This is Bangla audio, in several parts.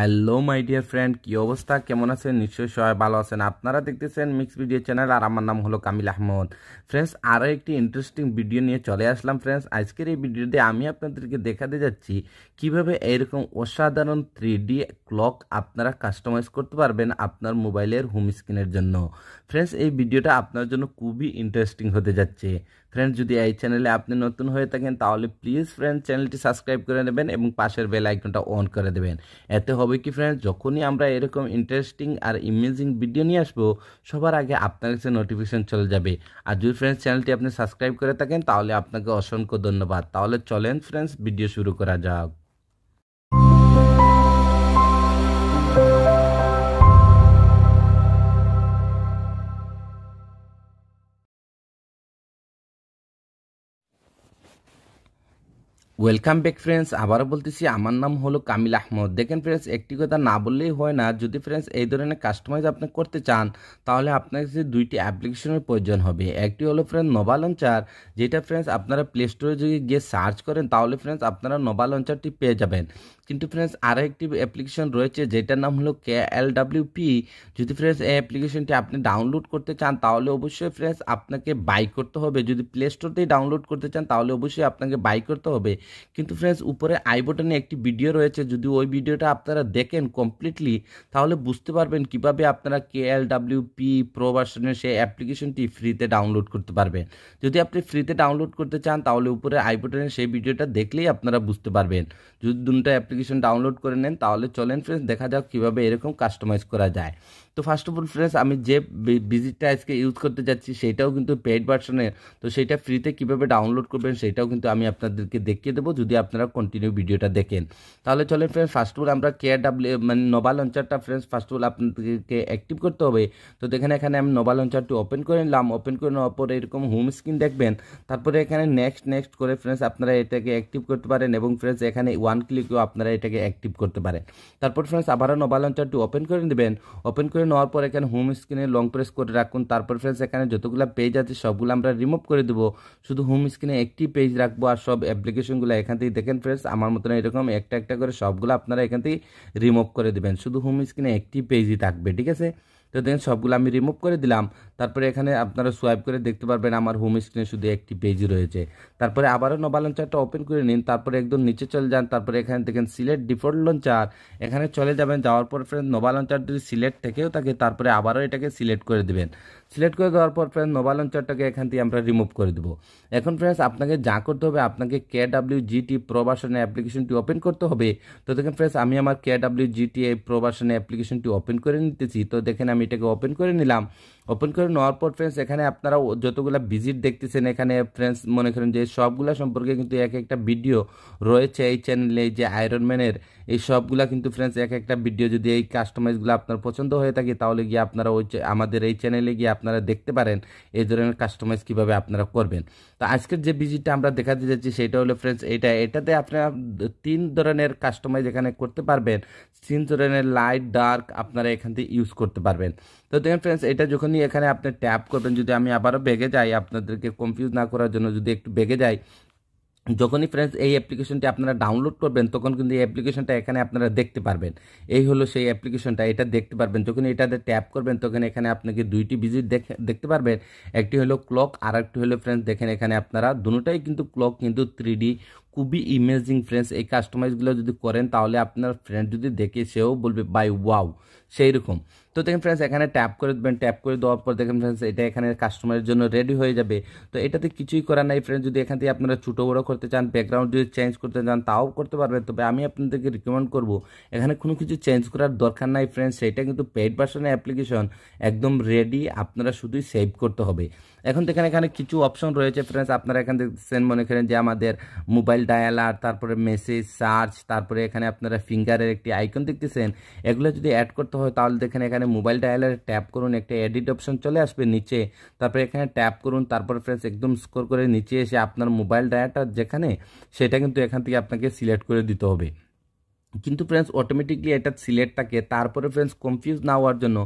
হ্যালো মাই ডিয়ার ফ্রেন্ড কি অবস্থা কেমন আছেন নিশ্চয়ই সবাই ভালো আছেন আপনারা দেখতেছেন মিক্স ভিডিও চ্যানেল আর আমার নাম হলো কামিল আহমদ ফ্রেন্ডস আরও একটি ইন্টারেস্টিং ভিডিও নিয়ে চলে আসলাম ফ্রেন্ডস আজকের এই ভিডিওতে আমি আপনাদেরকে দেখাতে যাচ্ছি কিভাবে এরকম অসাধারণ থ্রি ডি ক্লক আপনারা কাস্টমাইজ করতে পারবেন আপনার মোবাইলের হোম স্ক্রিনের জন্য ফ্রেন্ডস এই ভিডিওটা আপনার জন্য খুবই ইন্টারেস্টিং হতে যাচ্ছে ফ্রেন্ড যদি এই চ্যানেলে আপনি নতুন হয়ে থাকেন তাহলে প্লিজ ফ্রেন্ড চ্যানেলটি সাবস্ক্রাইব করে নেবেন এবং পাশের বেল আইকনটা অন করে দেবেন এতে হবে কি ফ্রেন্ড যখনই আমরা এরকম ইন্টারেস্টিং আর ইমেজিং ভিডিও নিয়ে আসবো সবার আগে আপনার কাছে নোটিফিকেশন চলে যাবে আর যদি ফ্রেন্ডস চ্যানেলটি আপনি সাবস্ক্রাইব করে থাকেন তাহলে আপনাকে অসংখ্য ধন্যবাদ তাহলে চলেন ফ্রেন্ডস ভিডিও শুরু করা যাক ওয়েলকাম ব্যাক ফ্রেন্ডস আবারও বলতেছি আমার নাম হলো কামিল আহমদ দেখেন ফ্রেন্ডস একটি কথা না বললেই হয় না যদি ফ্রেন্ডস এই ধরনের কাস্টমাইজ আপনি করতে চান তাহলে আপনার কাছে দুইটি অ্যাপ্লিকেশনের প্রয়োজন হবে একটি হলো ফ্রেন্ড নোভা লঞ্চার যেটা ফ্রেন্ডস আপনারা প্লে স্টোরে যদি গিয়ে সার্চ করেন তাহলে ফ্রেন্ডস আপনারা নোভা লঞ্চারটি পেয়ে যাবেন কিন্তু ফ্রেন্ডস আরও একটি অ্যাপ্লিকেশন রয়েছে যেটার নাম হলো কে এল যদি ফ্রেন্ডস এই অ্যাপ্লিকেশনটি আপনি ডাউনলোড করতে চান তাহলে অবশ্যই ফ্রেন্ডস আপনাকে বাই করতে হবে যদি প্লে স্টোরতেই ডাউনলোড করতে চান তাহলে অবশ্যই আপনাকে বাই করতে হবে কিন্তু ফ্রেন্ডস উপরে আই বটনে একটি ভিডিও রয়েছে যদি ওই ভিডিওটা আপনারা দেখেন কমপ্লিটলি তাহলে বুঝতে পারবেন কিভাবে আপনারা কে এল ডাব্লিউপি প্রো ভার্সনের সেই অ্যাপ্লিকেশনটি ফ্রিতে ডাউনলোড করতে পারবেন যদি আপনি ফ্রিতে ডাউনলোড করতে চান তাহলে উপরে আই বটনে সেই ভিডিওটা দেখলেই আপনারা বুঝতে পারবেন যদি দুটা অ্যাপ্লিকেশন অ্যাপ্লিকেশন ডাউনলোড করে নেন তাহলে চলেন ফ্রেন্ডস দেখা যাক কীভাবে এরকম কাস্টমাইজ করা যায় তো ফার্স্ট অফ অল ফ্রেন্ডস আমি যে ভিজিটটা আজকে ইউজ করতে যাচ্ছি সেটাও কিন্তু পেইড ভার্সনের তো সেটা ফ্রিতে কিভাবে ডাউনলোড করবেন সেটাও কিন্তু আমি আপনাদেরকে দেখিয়ে দেবো যদি আপনারা কন্টিনিউ ভিডিওটা দেখেন তাহলে চলে ফ্রেন্ডস ফার্স্ট অফ অল আমরা কেয়ার ডাব্লিউ মানে নোভা লঞ্চারটা ফ্রেন্ডস ফার্স্ট অফ অল আপনাদেরকে অ্যাক্টিভ করতে হবে তো দেখেন এখানে আমি নোভা লঞ্চারটি ওপেন করে নিলাম ওপেন করে নেওয়ার পরে এরকম হোম স্ক্রিন দেখবেন তারপরে এখানে নেক্সট নেক্সট করে ফ্রেন্ডস আপনারা এটাকে অ্যাক্টিভ করতে পারেন এবং ফ্রেন্ডস এখানে ওয়ান ক্লিকেও আপনারা এটাকে অ্যাক্টিভ করতে পারেন তারপর ফ্রেন্ডস আবারও নোভা লঞ্চারটি ওপেন করে নেবেন ওপেন করে নেওয়ার পর এখানে হোম স্ক্রিনে লং প্রেস করে রাখুন তারপর ফ্রেন্ডস এখানে যতগুলো পেজ আছে সবগুলো আমরা রিমুভ করে দেবো শুধু হোম স্ক্রিনে একটি পেজ রাখবো আর সব অ্যাপ্লিকেশনগুলো এখান থেকে দেখেন ফ্রেন্ডস আমার মতন এরকম একটা একটা করে সবগুলো আপনারা এখান থেকে রিমুভ করে দেবেন শুধু হোম স্ক্রিনে একটি পেজই থাকবে ঠিক আছে তো দেখেন সবগুলো আমি রিমুভ করে দিলাম তারপরে এখানে আপনারা সোয়াইপ করে দেখতে পারবেন আমার হোম স্ক্রিনে শুধু একটি পেজ রয়েছে তারপরে আবারও নবা লঞ্চারটা ওপেন করে নিন তারপরে একদম নিচে চলে যান তারপরে এখানে দেখেন সিলেট ডিফল্ট লঞ্চার এখানে চলে যাবেন যাওয়ার পর ফ্রেন্ড লঞ্চার যদি সিলেট থেকেও থাকে তারপরে আবারও এটাকে সিলেক্ট করে দেবেন সিলেক্ট করে দেওয়ার পর ফ্রেন্ডস নোবালন চারটাকে এখান থেকে আমরা রিমুভ করে দেবো এখন ফ্রেন্ডস আপনাকে যা করতে হবে আপনাকে কে ডাব্লিউ জিটি প্রবাসনে অ্যাপ্লিকেশনটি ওপেন করতে হবে তো দেখেন ফ্রেন্ডস আমি আমার কে ডাব্লিউ জিটি এই প্রবাসনে অ্যাপ্লিকেশনটি ওপেন করে নিতেছি তো দেখেন আমি এটাকে ওপেন করে নিলাম ওপেন করে নেওয়ার পর ফ্রেন্ডস এখানে আপনারা যতগুলো ভিজিট দেখতেছেন এখানে ফ্রেন্ডস মনে করেন যে সবগুলো সম্পর্কে কিন্তু এক একটা ভিডিও রয়েছে এই চ্যানেলে যে আয়রনম্যানের এই সবগুলো কিন্তু ফ্রেন্ডস এক একটা ভিডিও যদি এই কাস্টমাইজগুলো আপনার পছন্দ হয়ে থাকে তাহলে গিয়ে আপনারা ওই আমাদের এই চ্যানেলে গিয়ে আপনারা দেখতে পারেন এই ধরনের কাস্টমাইজ কিভাবে আপনারা করবেন তো আজকের যে ভিজিটটা আমরা দেখাতে যাচ্ছি সেটা হলো ফ্রেন্ডস এটা এটাতে আপনারা তিন ধরনের কাস্টমাইজ এখানে করতে পারবেন তিন ধরনের লাইট ডার্ক আপনারা এখান থেকে ইউজ করতে পারবেন তো দেখেন ফ্রেন্ডস এটা যখন আপনি এখানে আপনি ট্যাপ করবেন যদি আমি আবারও বেগে যাই আপনাদেরকে কনফিউজ না করার জন্য যদি একটু বেগে যাই যখনই ফ্রেন্ডস এই অ্যাপ্লিকেশনটি আপনারা ডাউনলোড করবেন তখন কিন্তু এই অ্যাপ্লিকেশনটা এখানে আপনারা দেখতে পারবেন এই হলো সেই অ্যাপ্লিকেশনটা এটা দেখতে পারবেন যখন এটাতে ট্যাপ করবেন তখন এখানে আপনাকে দুইটি ভিজিট দেখতে পারবেন একটি হলো ক্লক আর একটি হলো ফ্রেন্ডস দেখেন এখানে আপনারা দুটাই কিন্তু ক্লক কিন্তু থ্রি খুবই ইমেজিং ফ্রেন্ডস এই কাস্টমাইজগুলো যদি করেন তাহলে আপনার ফ্রেন্ড যদি দেখে সেও বলবে বাই ওয়াও সেই রকম তো দেখেন ফ্রেন্ডস এখানে ট্যাপ করে দেবেন ট্যাপ করে দেওয়ার পর দেখেন ফ্রেন্ডস এটা এখানে কাস্টমারের জন্য রেডি হয়ে যাবে তো এটাতে কিছুই করার নাই ফ্রেন্ডস যদি এখান থেকে আপনারা ছোটো বড়ো করতে চান ব্যাকগ্রাউন্ড যদি চেঞ্জ করতে চান তাও করতে পারবেন তবে আমি আপনাদেরকে রিকমেন্ড করব এখানে কোনো কিছু চেঞ্জ করার দরকার নাই ফ্রেন্ডস সেটা কিন্তু পেইড ভার্সনের অ্যাপ্লিকেশন একদম রেডি আপনারা শুধুই সেভ করতে হবে এখন তো এখানে এখানে কিছু অপশন রয়েছে ফ্রেন্ডস আপনারা এখান থেকে মনে করেন যে আমাদের মোবাইল ডায়ালার তারপরে মেসেজ সার্চ তারপরে এখানে আপনারা ফিঙ্গারের একটি আইকন দেখতেছেন এগুলো যদি অ্যাড করতে হয় তাহলে দেখেন এখানে মোবাইল ডায়ালার ট্যাপ করুন একটা এডিট অপশন চলে আসবে নিচে তারপরে এখানে ট্যাপ করুন তারপরে ফ্রেন্ডস একদম স্কোর করে নিচে এসে আপনার মোবাইল ডায়াটা যেখানে সেটা কিন্তু এখান থেকে আপনাকে সিলেক্ট করে দিতে হবে কিন্তু ফ্রেন্ডস অটোমেটিকলি এটা সিলেক্ট থাকে তারপরে ফ্রেন্ডস কনফিউজ না হওয়ার জন্য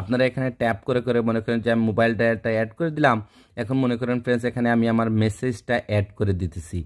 আপনারা এখানে ট্যাপ করে করে মনে করেন যে আমি মোবাইল ডায়ালটা অ্যাড করে দিলাম এখন মনে করেন ফ্রেন্ডস এখানে আমি আমার মেসেজটা অ্যাড করে দিতেছি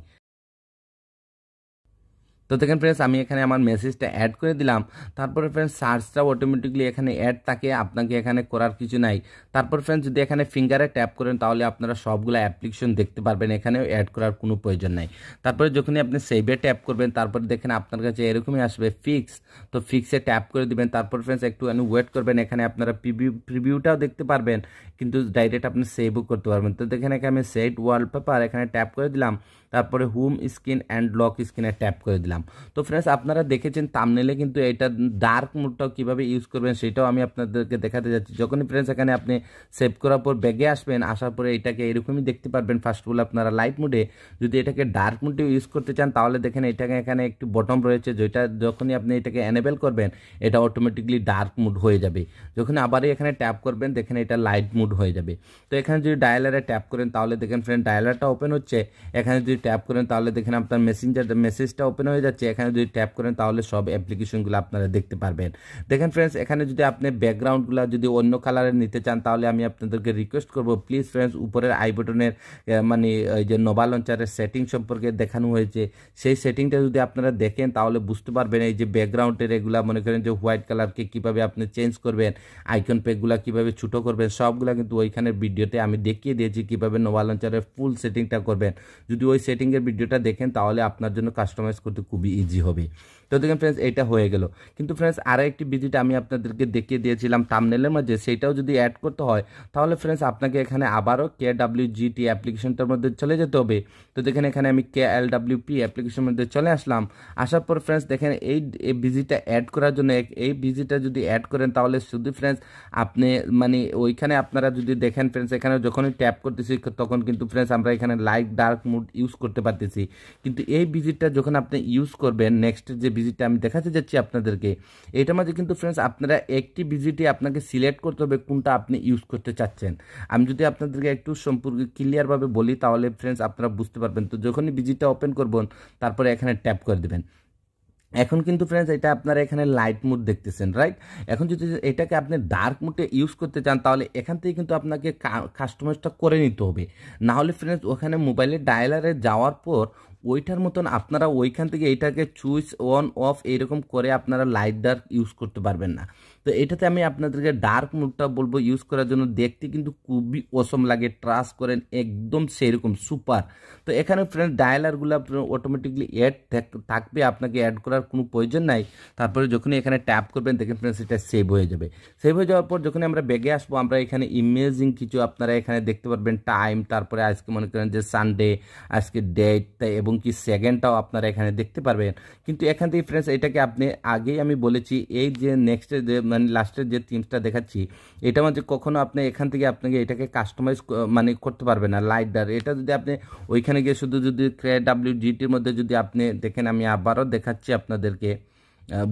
তো দেখেন ফ্রেন্ডস আমি এখানে আমার মেসেজটা অ্যাড করে দিলাম তারপরে ফ্রেন্ডস সার্চটা অটোমেটিকলি এখানে অ্যাড থাকে আপনাকে এখানে করার কিছু নাই তারপর ফ্রেন্ডস যদি এখানে ফিঙ্গারে ট্যাপ করেন তাহলে আপনারা সবগুলো অ্যাপ্লিকেশন দেখতে পারবেন এখানে অ্যাড করার কোনো প্রয়োজন নাই তারপরে যখনই আপনি সেভে ট্যাপ করবেন তারপরে দেখেন আপনার কাছে এরকমই আসবে ফিক্স তো ফিক্সে ট্যাপ করে দিবেন তারপর ফ্রেন্ডস একটু ওয়েট করবেন এখানে আপনারা প্রিভিউ প্রিভিউটাও দেখতে পারবেন কিন্তু ডাইরেক্ট আপনি সেভও করতে পারবেন তো দেখেন এখানে আমি সেট ওয়ালপেপার এখানে ট্যাপ করে দিলাম তারপরে হোম স্ক্রিন অ্যান্ড লক স্ক্রিনে ট্যাপ করে দিলাম দিলাম তো ফ্রেন্ডস আপনারা দেখেছেন তামনেলে কিন্তু এটা ডার্ক মোডটাও কীভাবে ইউজ করবেন সেটাও আমি আপনাদেরকে দেখাতে যাচ্ছি যখনই ফ্রেন্ডস এখানে আপনি সেভ করার পর ব্যাগে আসবেন আসার পরে এটাকে এরকমই দেখতে পারবেন ফার্স্ট অল আপনারা লাইট মোডে যদি এটাকে ডার্ক মোডে ইউজ করতে চান তাহলে দেখেন এটাকে এখানে একটি বটম রয়েছে যেটা যখনই আপনি এটাকে এনেবেল করবেন এটা অটোমেটিকলি ডার্ক মুড হয়ে যাবে যখন আবারই এখানে ট্যাপ করবেন দেখেন এটা লাইট মুড হয়ে যাবে তো এখানে যদি ডায়ালারে ট্যাপ করেন তাহলে দেখেন ফ্রেন্ড ডায়ালারটা ওপেন হচ্ছে এখানে যদি ট্যাপ করেন তাহলে দেখেন আপনার মেসেঞ্জার মেসেজটা ওপেন হয়ে যাচ্ছে এখানে যদি ট্যাপ করেন তাহলে সব অ্যাপ্লিকেশনগুলো আপনারা দেখতে পারবেন দেখেন ফ্রেন্ডস এখানে যদি আপনি ব্যাকগ্রাউন্ডগুলো যদি অন্য কালারের নিতে চান তাহলে আমি আপনাদেরকে রিকোয়েস্ট করব প্লিজ ফ্রেন্ডস উপরের আই বটনের মানে ওই যে নোভা লঞ্চারের সেটিং সম্পর্কে দেখানো হয়েছে সেই সেটিংটা যদি আপনারা দেখেন তাহলে বুঝতে পারবেন এই যে ব্যাকগ্রাউন্ডের এগুলো মনে করেন যে হোয়াইট কালারকে কীভাবে আপনি চেঞ্জ করবেন আইকন প্যাকগুলো কীভাবে ছোটো করবেন সবগুলো কিন্তু ওইখানের ভিডিওতে আমি দেখিয়ে দিয়েছি কীভাবে নোভা লঞ্চারের ফুল সেটিংটা করবেন যদি ওই সেটিংয়ের ভিডিওটা দেখেন তাহলে আপনার জন্য কাস্টমাইজ করতে খুবই ইজি হবে তো দেখেন ফ্রেন্ডস এটা হয়ে গেল কিন্তু ফ্রেন্ডস আরও একটি বিধিটা আমি আপনাদেরকে দেখিয়ে দিয়েছিলাম তামনেলের মধ্যে সেটাও যদি অ্যাড করতে হয় তাহলে ফ্রেন্ডস আপনাকে এখানে আবারও কে ডাব্লিউ জিটি অ্যাপ্লিকেশনটার মধ্যে চলে যেতে হবে তো দেখেন এখানে আমি কে এল ডাব্লিউ পি অ্যাপ্লিকেশনের মধ্যে চলে আসলাম আসার পর ফ্রেন্ডস দেখেন এই ভিজিটা অ্যাড করার জন্য এই ভিজিটা যদি অ্যাড করেন তাহলে শুধু ফ্রেন্ডস আপনি মানে ওইখানে আপনারা যদি দেখেন ফ্রেন্ডস এখানে যখনই ট্যাপ করতেছি তখন কিন্তু ফ্রেন্ডস আমরা এখানে লাইট ডার্ক মুড ইউজ করতে পারতেছি কিন্তু এই ভিজিটটা যখন আপনি ইউজ করবেন নেক্সট যে ভিজিটটা আমি দেখাতে যাচ্ছি আপনাদেরকে এটার মাঝে কিন্তু ফ্রেন্ডস আপনারা একটি ভিজিটে আপনাকে সিলেক্ট করতে হবে কোনটা আপনি ইউজ করতে চাচ্ছেন আমি যদি আপনাদেরকে একটু সম্পর্কে ক্লিয়ারভাবে বলি তাহলে ফ্রেন্ডস আপনারা বুঝতে পারবেন তো যখনই ভিজিটটা ওপেন করবেন তারপরে এখানে ট্যাপ করে দেবেন এখন কিন্তু ফ্রেন্ডস এটা আপনারা এখানে লাইট মুড দেখতেছেন রাইট এখন যদি এটাকে আপনি ডার্ক মুডে ইউজ করতে চান তাহলে এখান থেকে কিন্তু আপনাকে কাস্টমাইজটা করে নিতে হবে না হলে ফ্রেন্ডস ওখানে মোবাইলের ডায়ালারে যাওয়ার পর ওইটার মতন আপনারা ওইখান থেকে এইটাকে চুইচ অন অফ এরকম করে আপনারা লাইট ডার্ক ইউজ করতে পারবেন না তো এটাতে আমি আপনাদেরকে ডার্ক মুডটা বলবো ইউজ করার জন্য দেখতে কিন্তু খুবই অসম লাগে ট্রাস করেন একদম সেরকম সুপার তো এখানে ফ্রেন্ড ডায়ালারগুলো অটোমেটিকলি অ্যাড থাকবে আপনাকে অ্যাড করার কোনো প্রয়োজন নাই তারপরে যখনই এখানে ট্যাপ করবেন দেখেন ফ্রেন্ড সেটা সেভ হয়ে যাবে সেভ হয়ে যাওয়ার পর যখন আমরা ব্যাগে আসবো আমরা এখানে ইমেজিং কিছু আপনারা এখানে দেখতে পারবেন টাইম তারপরে আজকে মনে করেন যে সানডে আজকে ডেট এবং কি সেকেন্ডটাও আপনারা এখানে দেখতে পারবেন কিন্তু এখান থেকে ফ্রেন্ডস এটাকে আপনি আগেই আমি বলেছি এই যে নেক্সটের যে মানে লাস্টের যে থিমসটা দেখাচ্ছি এটা মধ্যে মানে কখনো আপনি এখান থেকে আপনাকে এটাকে কাস্টমাইজ মানে করতে পারবে না লাইট ডার এটা যদি আপনি ওইখানে গিয়ে শুধু যদি ক্রে ডাব্লিউ জিটির মধ্যে যদি আপনি দেখেন আমি আবারও দেখাচ্ছি আপনাদেরকে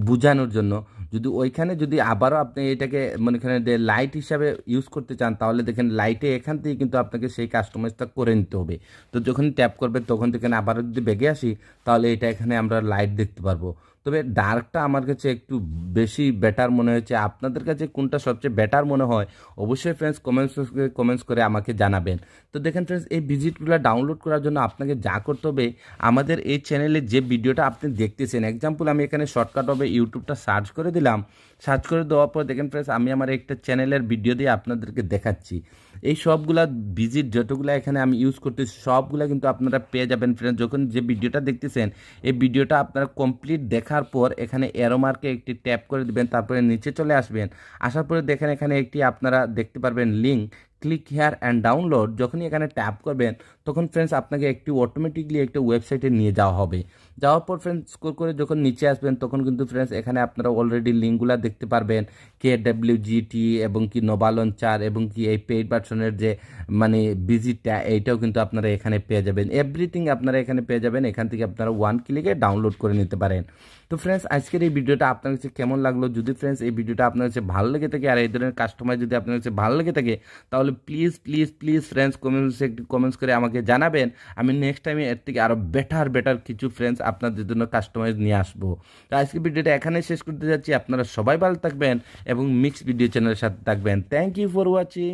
বোঝানোর জন্য যদি ওইখানে যদি আবারও আপনি এটাকে মানে এখানে লাইট হিসাবে ইউজ করতে চান তাহলে দেখেন লাইটে এখান থেকে কিন্তু আপনাকে সেই কাস্টমাইজটা করে নিতে হবে তো যখন ট্যাপ করবে তখন থেকে আবারও যদি বেগে আসি তাহলে এটা এখানে আমরা লাইট দেখতে পারবো তবে ডার্কটা আমার কাছে একটু বেশি বেটার মনে হয়েছে আপনাদের কাছে কোনটা সবচেয়ে বেটার মনে হয় অবশ্যই ফ্রেন্ডস কমেন্টস কমেন্টস করে আমাকে জানাবেন তো দেখেন ফ্রেন্ডস এই ভিজিটগুলো ডাউনলোড করার জন্য আপনাকে যা করতে হবে আমাদের এই চ্যানেলে যে ভিডিওটা আপনি দেখতেছেন এক্সাম্পল আমি এখানে শর্টকাট হবে ইউটিউবটা সার্চ করে দিলাম সার্চ করে দেওয়ার পর দেখেন ফ্রেন্ডস আমি আমার একটা চ্যানেলের ভিডিও দিয়ে আপনাদেরকে দেখাচ্ছি এই সবগুলা ভিজিট যতগুলো এখানে আমি ইউজ করতেছি সবগুলা কিন্তু আপনারা পেয়ে যাবেন ফ্রেন্ডস যখন যে ভিডিওটা দেখতেছেন এই ভিডিওটা আপনারা কমপ্লিট দেখার পর এখানে এরোমার্কে একটি ট্যাপ করে দেবেন তারপরে নিচে চলে আসবেন আসার পরে দেখেন এখানে একটি আপনারা দেখতে পারবেন link click here and download যখনই এখানে ট্যাপ করবেন তখন ফ্রেন্ডস আপনাকে একটি অটোমেটিকলি একটা ওয়েবসাইটে নিয়ে যাওয়া হবে যাওয়ার পর ফ্রেন্ডস স্কোর করে যখন নিচে আসবেন তখন কিন্তু ফ্রেন্ডস এখানে আপনারা অলরেডি লিঙ্কগুলো দেখতে পারবেন কে ডাব্লিউ জিটি এবং কি নবালন চার এবং কি এই পেইড পার্সনের যে মানে ভিজিটটা এইটাও কিন্তু আপনারা এখানে পেয়ে যাবেন এভরিথিং আপনারা এখানে পেয়ে যাবেন এখান থেকে আপনারা ওয়ান ক্লিকে ডাউনলোড করে নিতে পারেন তো ফ্রেন্ডস আজকের এই ভিডিওটা আপনার কাছে কেমন লাগলো যদি ফ্রেন্ডস এই ভিডিওটা আপনার কাছে ভালো লেগে থাকে আর এই ধরনের কাস্টমার যদি আপনার কাছে ভালো লেগে থাকে তাহলে please please please friends comments একটি কমেন্টস করে আমাকে জানাবেন আমি নেক্সট টাইমে এর থেকে আরও বেটার বেটার কিছু ফ্রেন্ডস আপনাদের জন্য কাস্টমাইজ নিয়ে আসবো তো আজকের ভিডিওটা এখানে শেষ করতে যাচ্ছি আপনারা সবাই ভালো থাকবেন এবং মিক্সড ভিডিও চ্যানেলের সাথে থাকবেন থ্যাংক ইউ ফর ওয়াচিং